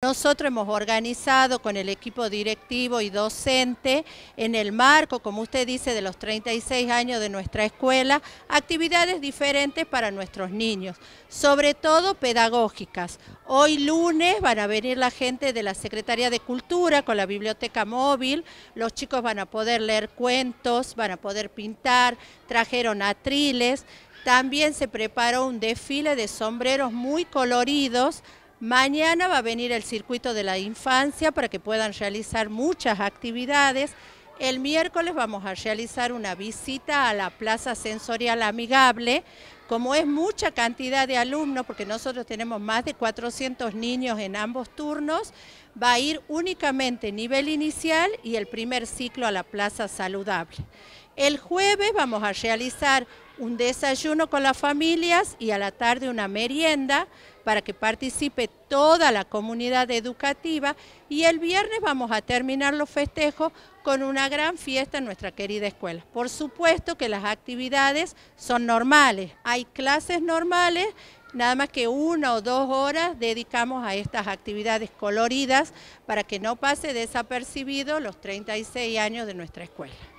Nosotros hemos organizado con el equipo directivo y docente, en el marco, como usted dice, de los 36 años de nuestra escuela, actividades diferentes para nuestros niños, sobre todo pedagógicas. Hoy lunes van a venir la gente de la Secretaría de Cultura con la biblioteca móvil, los chicos van a poder leer cuentos, van a poder pintar, trajeron atriles, también se preparó un desfile de sombreros muy coloridos Mañana va a venir el circuito de la infancia para que puedan realizar muchas actividades. El miércoles vamos a realizar una visita a la Plaza Sensorial Amigable. Como es mucha cantidad de alumnos, porque nosotros tenemos más de 400 niños en ambos turnos, va a ir únicamente nivel inicial y el primer ciclo a la Plaza Saludable. El jueves vamos a realizar un desayuno con las familias y a la tarde una merienda para que participe toda la comunidad educativa y el viernes vamos a terminar los festejos con una gran fiesta en nuestra querida escuela. Por supuesto que las actividades son normales, hay clases normales, nada más que una o dos horas dedicamos a estas actividades coloridas para que no pase desapercibido los 36 años de nuestra escuela.